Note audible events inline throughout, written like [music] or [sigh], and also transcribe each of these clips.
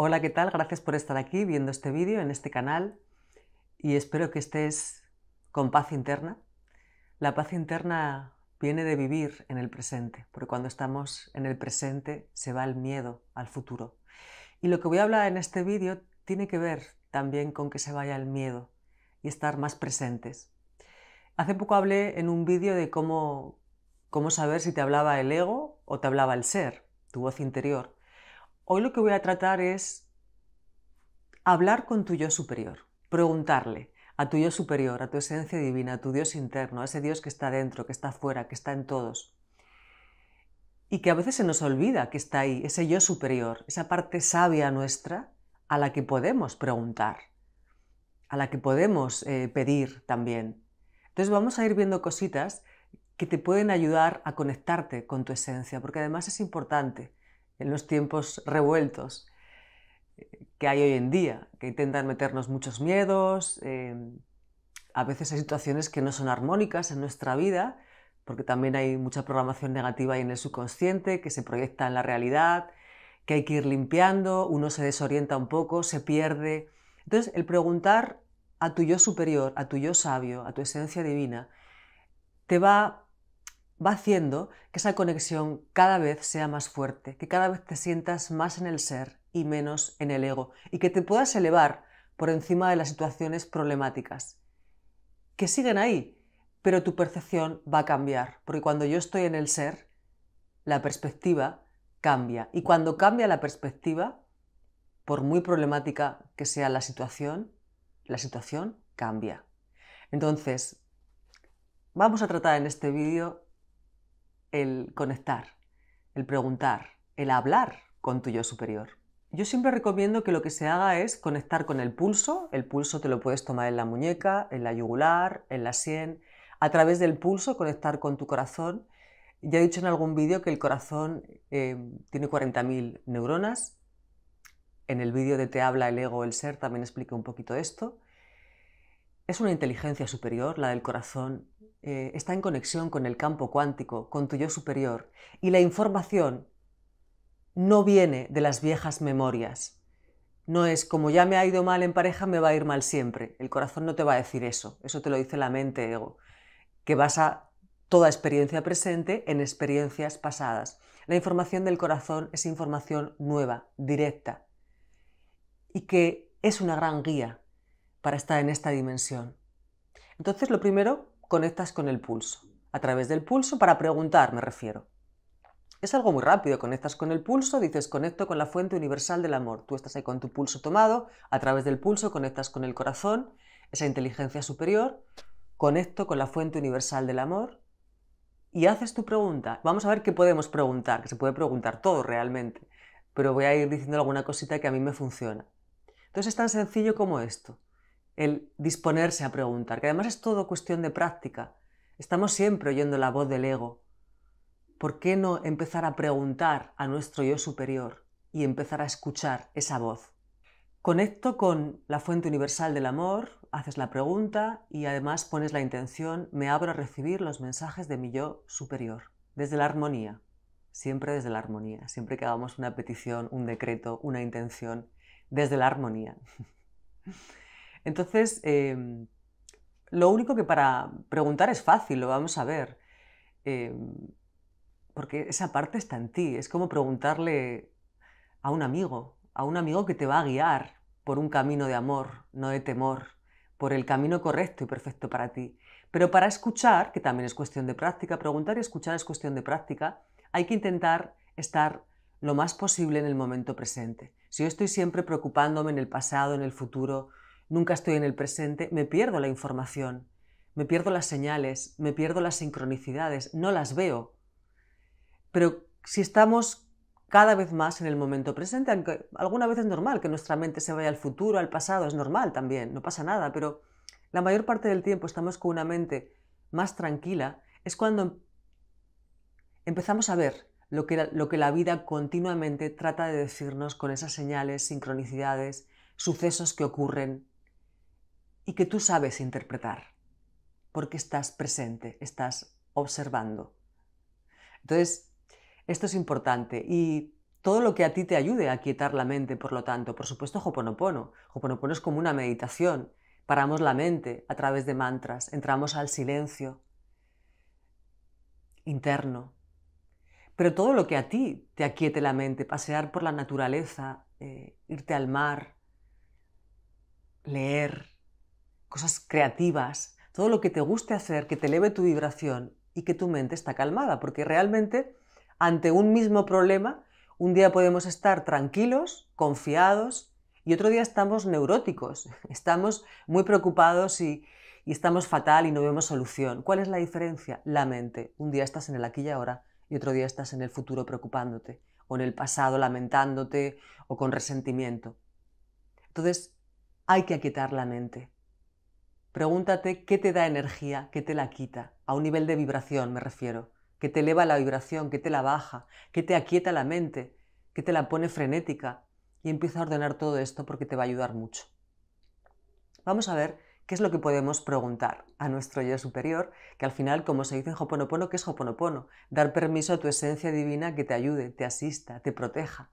Hola, ¿qué tal? Gracias por estar aquí viendo este vídeo en este canal y espero que estés con paz interna. La paz interna viene de vivir en el presente, porque cuando estamos en el presente se va el miedo al futuro. Y lo que voy a hablar en este vídeo tiene que ver también con que se vaya el miedo y estar más presentes. Hace poco hablé en un vídeo de cómo, cómo saber si te hablaba el ego o te hablaba el ser, tu voz interior. Hoy lo que voy a tratar es hablar con tu yo superior, preguntarle a tu yo superior, a tu esencia divina, a tu Dios interno, a ese Dios que está dentro, que está fuera, que está en todos. Y que a veces se nos olvida que está ahí, ese yo superior, esa parte sabia nuestra a la que podemos preguntar, a la que podemos eh, pedir también. Entonces vamos a ir viendo cositas que te pueden ayudar a conectarte con tu esencia, porque además es importante en los tiempos revueltos que hay hoy en día, que intentan meternos muchos miedos, eh, a veces hay situaciones que no son armónicas en nuestra vida, porque también hay mucha programación negativa ahí en el subconsciente que se proyecta en la realidad, que hay que ir limpiando, uno se desorienta un poco, se pierde. Entonces, el preguntar a tu yo superior, a tu yo sabio, a tu esencia divina, te va va haciendo que esa conexión cada vez sea más fuerte, que cada vez te sientas más en el ser y menos en el ego, y que te puedas elevar por encima de las situaciones problemáticas, que siguen ahí, pero tu percepción va a cambiar, porque cuando yo estoy en el ser, la perspectiva cambia, y cuando cambia la perspectiva, por muy problemática que sea la situación, la situación cambia. Entonces, vamos a tratar en este vídeo el conectar, el preguntar, el hablar con tu yo superior. Yo siempre recomiendo que lo que se haga es conectar con el pulso. El pulso te lo puedes tomar en la muñeca, en la yugular, en la sien. A través del pulso conectar con tu corazón. Ya he dicho en algún vídeo que el corazón eh, tiene 40.000 neuronas. En el vídeo de Te habla el ego, el ser, también expliqué un poquito esto. Es una inteligencia superior, la del corazón, eh, está en conexión con el campo cuántico, con tu yo superior, y la información no viene de las viejas memorias. No es como ya me ha ido mal en pareja, me va a ir mal siempre. El corazón no te va a decir eso, eso te lo dice la mente ego, que basa toda experiencia presente en experiencias pasadas. La información del corazón es información nueva, directa, y que es una gran guía para estar en esta dimensión. Entonces, lo primero conectas con el pulso. A través del pulso para preguntar, me refiero. Es algo muy rápido, conectas con el pulso, dices conecto con la fuente universal del amor. Tú estás ahí con tu pulso tomado, a través del pulso conectas con el corazón, esa inteligencia superior, conecto con la fuente universal del amor y haces tu pregunta. Vamos a ver qué podemos preguntar, que se puede preguntar todo realmente, pero voy a ir diciendo alguna cosita que a mí me funciona. Entonces es tan sencillo como esto el disponerse a preguntar, que además es todo cuestión de práctica. Estamos siempre oyendo la voz del ego. ¿Por qué no empezar a preguntar a nuestro yo superior y empezar a escuchar esa voz? Conecto con la fuente universal del amor, haces la pregunta y además pones la intención, me abro a recibir los mensajes de mi yo superior, desde la armonía, siempre desde la armonía, siempre que hagamos una petición, un decreto, una intención, desde la armonía. [laughs] Entonces, em, lo único que para preguntar es fácil, lo vamos a ver. Em, porque esa parte está en ti. Es como preguntarle a un amigo, a un amigo que te va a guiar por un camino de amor, no de temor, por el camino correcto y perfecto para ti. Pero para escuchar, que también es cuestión de práctica, preguntar y escuchar es cuestión de práctica, hay que intentar estar lo más posible en el momento presente. Si yo estoy siempre preocupándome en el pasado, en el futuro, Nunca estoy en el presente, me pierdo la información, me pierdo las señales, me pierdo las sincronicidades, no las veo. Pero si estamos cada vez más en el momento presente, aunque alguna vez es normal que nuestra mente se vaya al futuro, al pasado, es normal también, no pasa nada, pero la mayor parte del tiempo estamos con una mente más tranquila, es cuando em, empezamos a ver lo que, lo que la vida continuamente trata de decirnos con esas señales, sincronicidades, sucesos que ocurren y que tú sabes interpretar, porque estás presente, estás observando. Entonces, esto es importante y todo lo que a ti te ayude a aquietar la mente, por lo tanto, por supuesto, Hoponopono. Hoponopono es como una meditación. Paramos la mente a través de mantras, entramos al silencio interno. Pero todo lo que a ti te aquiete la mente, pasear por la naturaleza, eh, irte al mar, leer, cosas creativas, todo lo que te guste hacer, que te eleve tu vibración y que tu mente está calmada, porque realmente ante un mismo problema, un día podemos estar tranquilos, confiados, y otro día estamos neuróticos, [laughs] estamos muy preocupados y, estamos fatal y no vemos solución. ¿Cuál es la diferencia? La mente. Un día estás en el aquí y ahora y otro día estás en el futuro preocupándote, o en el pasado lamentándote o con resentimiento. Entonces, hay que aquietar la mente. Pregúntate qué te da energía, qué te la quita, a un nivel de vibración me refiero, qué te eleva la vibración, qué te la baja, qué te aquieta la mente, qué te la pone frenética y empieza a ordenar todo esto porque te va a ayudar mucho. Vamos a ver qué es lo que podemos preguntar a nuestro yo superior, que al final, como se dice en Hoponopono, ¿qué es Hoponopono? Dar permiso a tu esencia divina que te ayude, te asista, te proteja.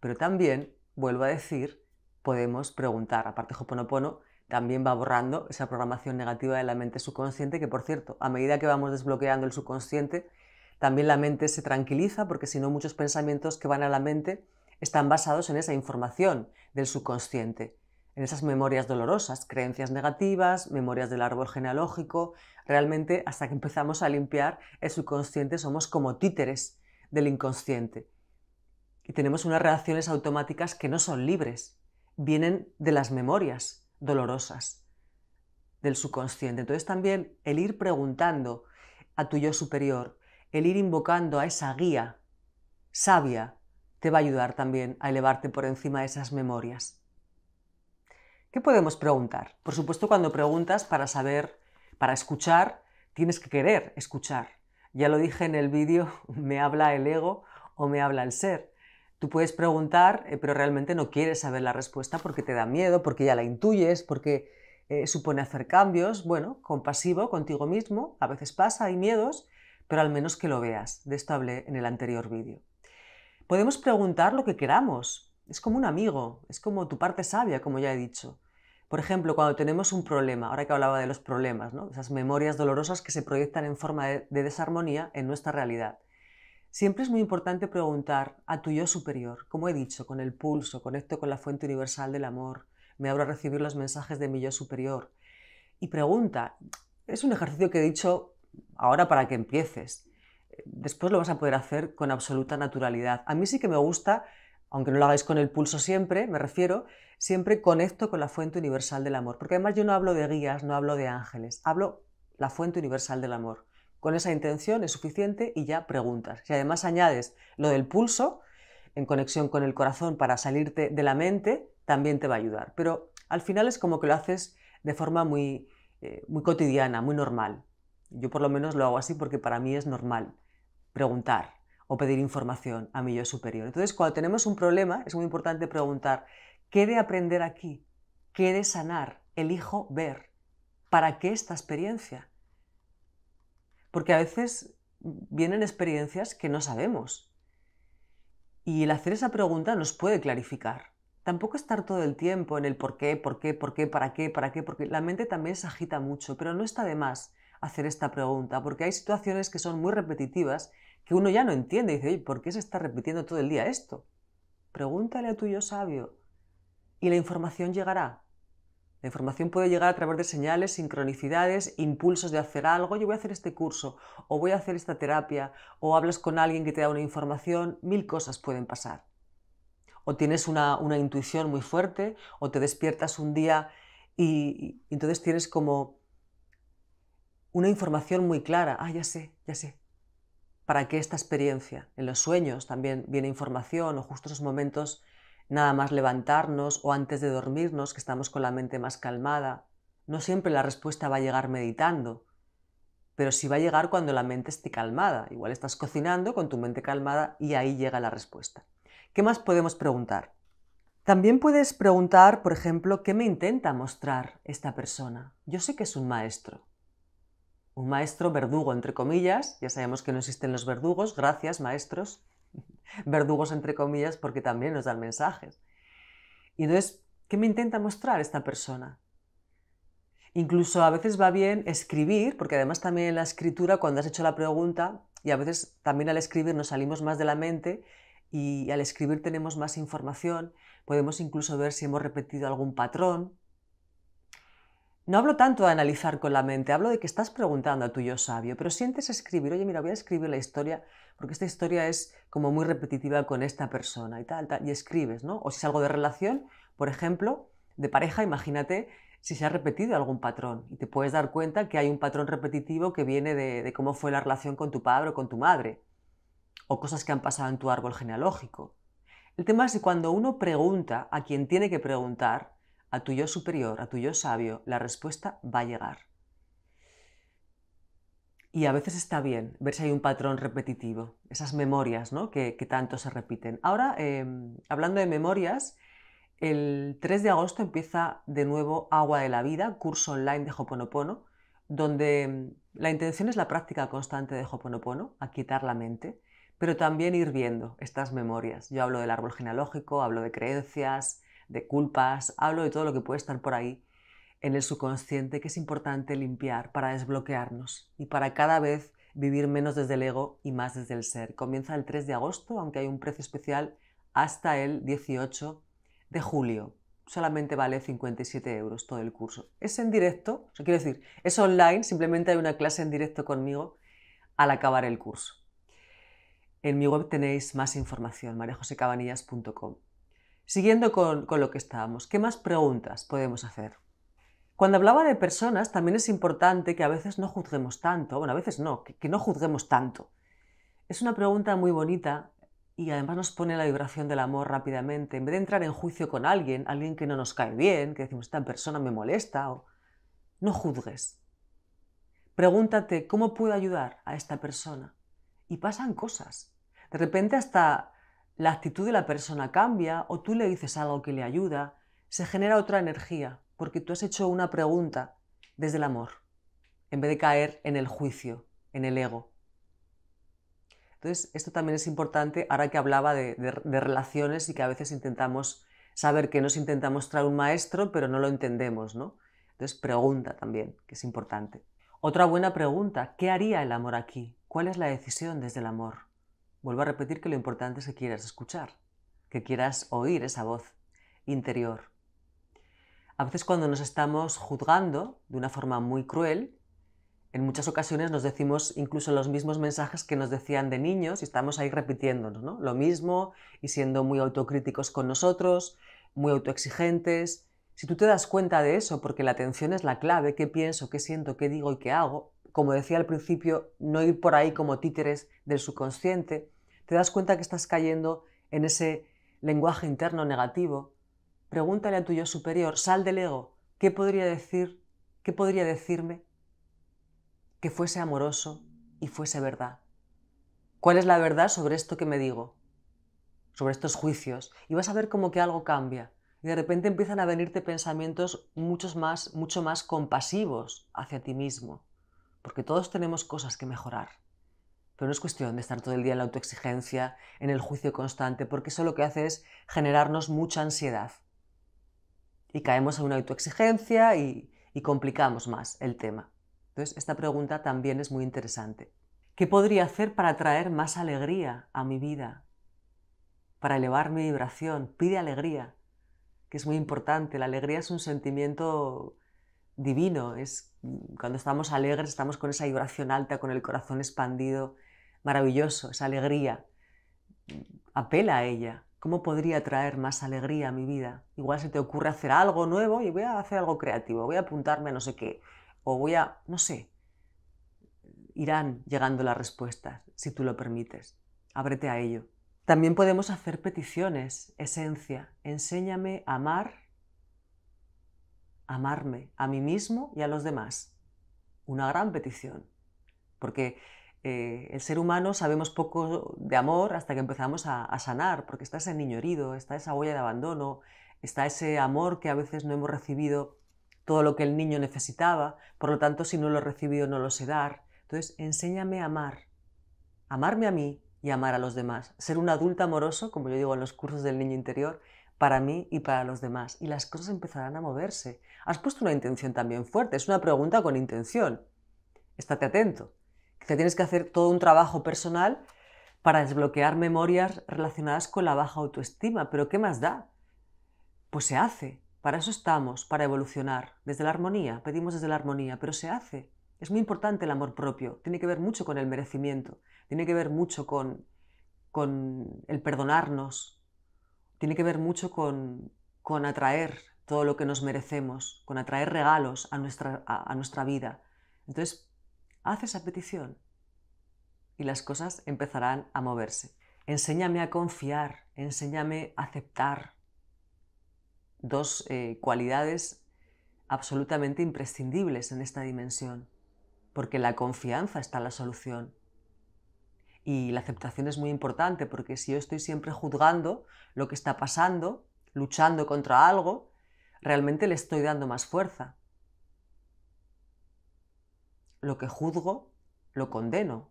Pero también, vuelvo a decir, podemos preguntar, aparte Hoponopono, también va borrando esa programación negativa de la mente subconsciente, que por cierto, a medida que vamos desbloqueando el subconsciente, también la mente se tranquiliza, porque si no, muchos pensamientos que van a la mente están basados en esa información del subconsciente, en esas memorias dolorosas, creencias negativas, memorias del árbol genealógico. Realmente, hasta que empezamos a limpiar el subconsciente, somos como títeres del inconsciente. Y tenemos unas reacciones automáticas que no son libres, vienen de las memorias dolorosas del subconsciente. Entonces también el ir preguntando a tu yo superior, el ir invocando a esa guía sabia, te va a ayudar también a elevarte por encima de esas memorias. ¿Qué podemos preguntar? Por supuesto, cuando preguntas para saber, para escuchar, tienes que querer escuchar. Ya lo dije en el vídeo, [laughs] me habla el ego o me habla el ser. Tú puedes preguntar, eh, pero realmente no quieres saber la respuesta porque te da miedo, porque ya la intuyes, porque eh, supone hacer cambios. Bueno, compasivo contigo mismo, a veces pasa, hay miedos, pero al menos que lo veas. De esto hablé en el anterior vídeo. Podemos preguntar lo que queramos. Es como un amigo, es como tu parte sabia, como ya he dicho. Por ejemplo, cuando tenemos un problema, ahora que hablaba de los problemas, ¿no? esas memorias dolorosas que se proyectan en forma de desarmonía en nuestra realidad. Siempre es muy importante preguntar a tu yo superior, como he dicho, con el pulso, conecto con la fuente universal del amor, me abro a recibir los mensajes de mi yo superior. Y pregunta, es un ejercicio que he dicho ahora para que empieces. Después lo vas a poder hacer con absoluta naturalidad. A mí sí que me gusta, aunque no lo hagáis con el pulso siempre, me refiero, siempre conecto con la fuente universal del amor. Porque además yo no hablo de guías, no hablo de ángeles, hablo la fuente universal del amor. Con esa intención es suficiente y ya preguntas. Si además añades lo del pulso, en conexión con el corazón para salirte de la mente, también te va a ayudar. Pero al final es como que lo haces de forma muy, eh, muy cotidiana, muy normal. Yo por lo menos lo hago así porque para mí es normal preguntar o pedir información a mi yo superior. Entonces, cuando tenemos un problema, es muy importante preguntar, ¿qué de aprender aquí? ¿Qué de sanar? Elijo ver. ¿Para qué esta experiencia? porque a veces vienen experiencias que no sabemos. Y el hacer esa pregunta nos puede clarificar. Tampoco estar todo el tiempo en el por qué, por qué, por qué, para qué, para qué, porque la mente también se agita mucho, pero no está de más hacer esta pregunta, porque hay situaciones que son muy repetitivas que uno ya no entiende y dice, ¿por qué se está repitiendo todo el día esto? Pregúntale a tu yo sabio y la información llegará. La información puede llegar a través de señales, sincronicidades, impulsos de hacer algo, yo voy a hacer este curso, o voy a hacer esta terapia, o hablas con alguien que te da una información, mil cosas pueden pasar. O tienes una, intuición muy fuerte, o te despiertas un día y, entonces tienes como una información muy clara, ah, ya sé, ya sé, para qué esta experiencia. En los sueños también viene información o justo esos momentos Nada más levantarnos o antes de dormirnos, que estamos con la mente más calmada. No siempre la respuesta va a llegar meditando, pero sí va a llegar cuando la mente esté calmada. Igual estás cocinando con tu mente calmada y ahí llega la respuesta. ¿Qué más podemos preguntar? También puedes preguntar, por ejemplo, ¿qué me intenta mostrar esta persona? Yo sé que es un maestro. Un maestro verdugo, entre comillas. Ya sabemos que no existen los verdugos. Gracias, maestros verdugos entre comillas porque también nos dan mensajes. Y entonces, ¿qué me intenta mostrar esta persona? Incluso a veces va bien escribir, porque además también la escritura, cuando has hecho la pregunta, y a veces también al escribir nos salimos más de la mente y al escribir tenemos más información, podemos incluso ver si hemos repetido algún patrón, no hablo tanto de analizar con la mente, hablo de que estás preguntando a tu yo sabio, pero sientes escribir, oye, mira, voy a escribir la historia, porque esta historia es como muy repetitiva con esta persona y tal, y escribes, ¿no? O si es algo de relación, por ejemplo, de pareja, imagínate si se ha repetido algún patrón y te puedes dar cuenta que hay un patrón repetitivo que viene de cómo fue la relación con tu padre o con tu madre, o cosas que han pasado en tu árbol genealógico. El tema es que cuando uno pregunta a quien tiene que preguntar, a tu yo superior, a tu yo sabio, la respuesta va a llegar. Y a veces está bien ver si hay un patrón repetitivo, esas memorias ¿no? que, tanto se repiten. Ahora, em, hablando de memorias, el 3 de agosto empieza de nuevo Agua de la Vida, curso online de Hoponopono, donde em, la intención es la práctica constante de Hoponopono, quitar la mente, pero también ir viendo estas memorias. Yo hablo del árbol genealógico, hablo de creencias, de culpas, hablo de todo lo que puede estar por ahí en el subconsciente que es importante limpiar para desbloquearnos y para cada vez vivir menos desde el ego y más desde el ser. Comienza el 3 de agosto, aunque hay un precio especial, hasta el 18 de julio. Solamente vale 57 euros todo el curso. Es en directo, o sea, quiero decir, es online, simplemente hay una clase en directo conmigo al acabar el curso. En mi web tenéis más información, mariajosecabanillas.com. Siguiendo con, lo que estábamos, ¿qué más preguntas podemos hacer? Cuando hablaba de personas, también es importante que a veces no juzguemos tanto, bueno, a veces no, que, no juzguemos tanto. Es una pregunta muy bonita y además nos pone la vibración del amor rápidamente. En vez de entrar en juicio con alguien, alguien que no nos cae bien, que decimos, esta persona me molesta, o... no juzgues. Pregúntate, ¿cómo puedo ayudar a esta persona? Y pasan cosas. De repente hasta la actitud de la persona cambia o tú le dices algo que le ayuda, se genera otra energía porque tú has hecho una pregunta desde el amor, en vez de caer en el juicio, en el ego. Entonces, esto también es importante ahora que hablaba de, relaciones y que a veces intentamos saber que nos intentamos traer un maestro, pero no lo entendemos, ¿no? Entonces, pregunta también, que es importante. Otra buena pregunta, ¿qué haría el amor aquí? ¿Cuál es la decisión desde el amor? Vuelvo a repetir que lo importante es que quieras escuchar, que quieras oír esa voz interior. A veces cuando nos estamos juzgando de una forma muy cruel, en muchas ocasiones nos decimos incluso los mismos mensajes que nos decían de niños y estamos ahí repitiéndonos, ¿no? Lo mismo y siendo muy autocríticos con nosotros, muy autoexigentes. Si tú te das cuenta de eso, porque la atención es la clave, qué pienso, qué siento, qué digo y qué hago, como decía al principio, no ir por ahí como títeres del subconsciente, te das cuenta que estás cayendo en ese lenguaje interno negativo, pregúntale a tu yo superior, sal del ego, ¿qué podría decir? ¿Qué podría decirme que fuese amoroso y fuese verdad? ¿Cuál es la verdad sobre esto que me digo? Sobre estos juicios. Y vas a ver como que algo cambia. Y de repente empiezan a venirte pensamientos muchos más, mucho más compasivos hacia ti mismo. Porque todos tenemos cosas que mejorar no es cuestión de estar todo el día en la autoexigencia, en el juicio constante, porque eso lo que hace es generarnos mucha ansiedad. Y caemos en una autoexigencia y, complicamos más el tema. Entonces, esta pregunta también es muy interesante. ¿Qué podría hacer para traer más alegría a mi vida? Para elevar mi vibración. Pide alegría, que es muy importante. La alegría es un sentimiento divino. Es mm, cuando estamos alegres, estamos con esa vibración alta, con el corazón expandido, maravilloso, esa alegría. Apela a ella. ¿Cómo podría traer más alegría a mi vida? Igual se te ocurre hacer algo nuevo y voy a hacer algo creativo, voy a apuntarme a no sé qué, o voy a, no sé. Irán llegando las respuestas, si tú lo permites. Ábrete a ello. También podemos hacer peticiones, esencia. Enséñame a amar, amarme a mí mismo y a los demás. Una gran petición. Porque eh, el ser humano sabemos poco de amor hasta que empezamos a, a, sanar, porque está ese niño herido, está esa huella de abandono, está ese amor que a veces no hemos recibido todo lo que el niño necesitaba, por lo tanto si no lo he recibido no lo sé dar. Entonces, enséñame a amar, amarme a mí y amar a los demás, ser un adulto amoroso, como yo digo en los cursos del niño interior, para mí y para los demás, y las cosas empezarán a moverse. Has puesto una intención también fuerte, es una pregunta con intención. Estate atento te tienes que hacer todo un trabajo personal para desbloquear memorias relacionadas con la baja autoestima. Pero ¿qué más da? Pues se hace. Para eso estamos, para evolucionar. Desde la armonía, pedimos desde la armonía, pero se hace. Es muy importante el amor propio. Tiene que ver mucho con el merecimiento. Tiene que ver mucho con, con el perdonarnos. Tiene que ver mucho con, con atraer todo lo que nos merecemos, con atraer regalos a nuestra, nuestra vida. Entonces, haz esa petición y las cosas empezarán a moverse. Enséñame a confiar, enséñame a aceptar. Dos eh, cualidades absolutamente imprescindibles en esta dimensión, porque la confianza está en la solución. Y la aceptación es muy importante, porque si yo estoy siempre juzgando lo que está pasando, luchando contra algo, realmente le estoy dando más fuerza. Lo que juzgo, lo condeno.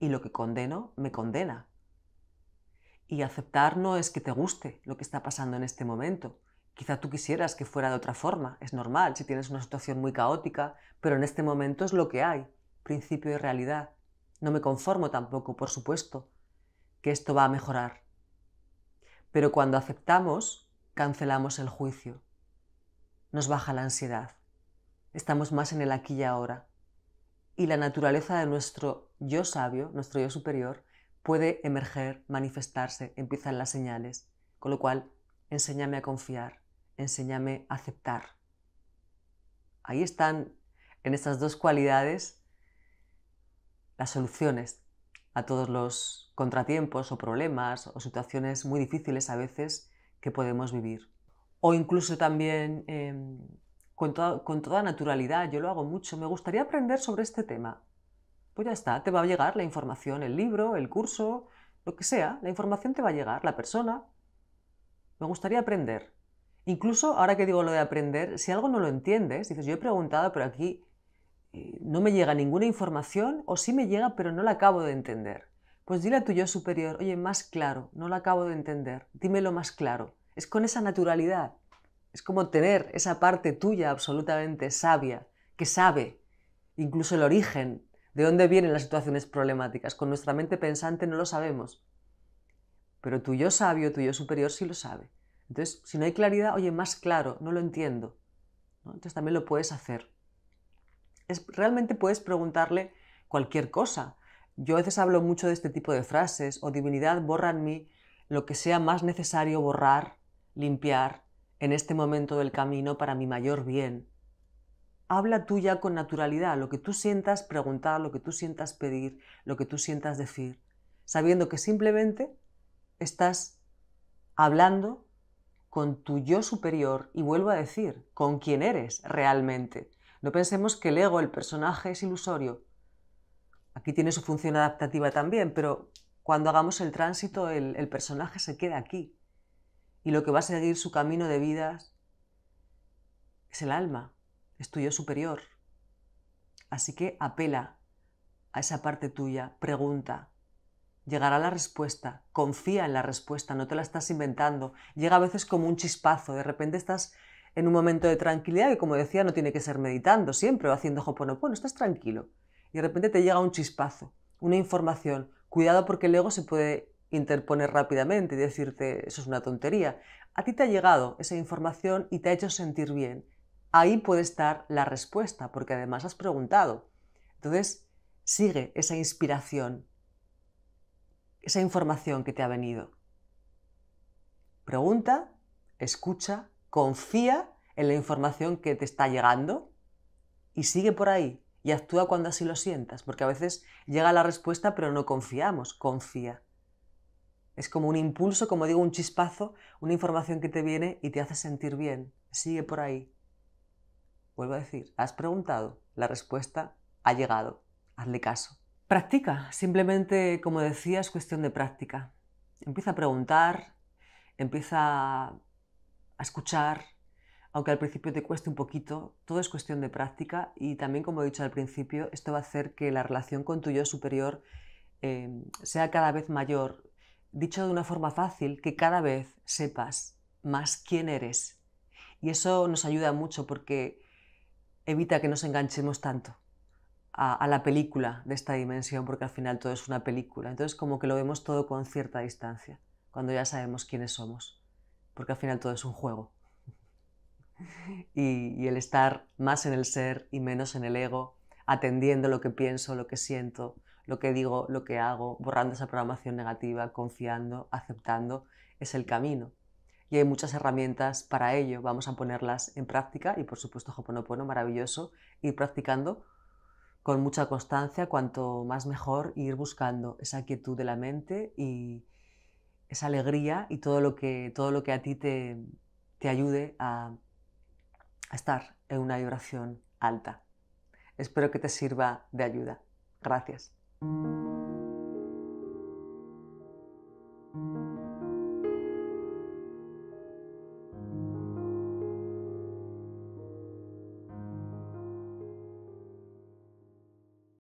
Y lo que condeno, me condena. Y aceptar no es que te guste lo que está pasando en este momento. Quizá tú quisieras que fuera de otra forma, es normal, si tienes una situación muy caótica, pero en este momento es lo que hay, principio y realidad. No me conformo tampoco, por supuesto, que esto va a mejorar. Pero cuando aceptamos, cancelamos el juicio. Nos baja la ansiedad. Estamos más en el aquí y ahora y la naturaleza de nuestro yo sabio, nuestro yo superior, puede emerger, manifestarse, empiezan las señales. Con lo cual, enséñame a confiar, enséñame a aceptar. Ahí están, en estas dos cualidades, las soluciones a todos los contratiempos o problemas o situaciones muy difíciles a veces que podemos vivir. O incluso también em, con, toda naturalidad, yo lo hago mucho, me gustaría aprender sobre este tema. Pues ya está, te va a llegar la información, el libro, el curso, lo que sea, la información te va a llegar, la persona. Me gustaría aprender. Incluso ahora que digo lo de aprender, si algo no lo entiendes, dices, yo he preguntado, pero aquí eh, no me llega ninguna información o sí me llega, pero no la acabo de entender. Pues dile a tu yo superior, oye, más claro, no la acabo de entender, dímelo más claro. Es con esa naturalidad. Es como tener esa parte tuya absolutamente sabia, que sabe incluso el origen de dónde vienen las situaciones problemáticas. Con nuestra mente pensante no lo sabemos. Pero tu yo sabio, tu yo superior sí lo sabe. Entonces, si no hay claridad, oye, más claro, no lo entiendo. Entonces también lo puedes hacer. realmente puedes preguntarle cualquier cosa. Yo a veces hablo mucho de este tipo de frases, o divinidad, borra en mí lo que sea más necesario borrar, limpiar, en este momento del camino para mi mayor bien. Habla ya con naturalidad, lo que tú sientas preguntar, lo que tú sientas pedir, lo que tú sientas decir, sabiendo que simplemente estás hablando con tu yo superior y vuelvo a decir, con quién eres realmente. No pensemos que el ego, el personaje, es ilusorio. Aquí tiene su función adaptativa también, pero cuando hagamos el tránsito, el, el personaje se queda aquí, y lo que va a seguir su camino de vidas es el alma, es tuyo superior. Así que apela a esa parte tuya, pregunta, llegará la respuesta, confía en la respuesta, no te la estás inventando, llega a veces como un chispazo, de repente estás en un momento de tranquilidad y como decía, no tiene que ser meditando siempre o haciendo hoponopono, estás tranquilo y de repente te llega un chispazo, una información, cuidado porque el ego se puede interponer rápidamente y decirte, eso es una tontería. A ti te ha llegado esa información y te ha hecho sentir bien. Ahí puede estar la respuesta, porque además has preguntado. Entonces, sigue esa inspiración, esa información que te ha venido. Pregunta, escucha, confía en la información que te está llegando y sigue por ahí y actúa cuando así lo sientas, porque a veces llega la respuesta pero no confiamos, confía. Es como un impulso, como digo, un chispazo, una información que te viene y te hace sentir bien. Sigue por ahí. Vuelvo a decir, has preguntado, la respuesta ha llegado. Hazle caso. Practica, simplemente, como decía, es cuestión de práctica. Empieza a preguntar, empieza a escuchar, aunque al principio te cueste un poquito, todo es cuestión de práctica y también, como he dicho al principio, esto va a hacer que la relación con tu yo superior eh, sea cada vez mayor, dicho de una forma fácil, que cada vez sepas más quién eres. Y eso nos ayuda mucho porque evita que nos enganchemos tanto a, la película de esta dimensión, porque al final todo es una película. Entonces como que lo vemos todo con cierta distancia, cuando ya sabemos quiénes somos, porque al final todo es un juego. [laughs] y el estar más en el ser y menos en el ego, atendiendo lo que pienso, lo que siento, lo que digo, lo que hago, borrando esa programación negativa, confiando, aceptando, es el camino. Y hay muchas herramientas para ello, vamos a ponerlas en práctica y por supuesto Hoponopono, maravilloso, ir practicando con mucha constancia, cuanto más mejor, ir buscando esa quietud de la mente y esa alegría y todo lo que, todo lo que a ti te, te ayude a estar en una vibración alta. Espero que te sirva de ayuda. Gracias. Thank you.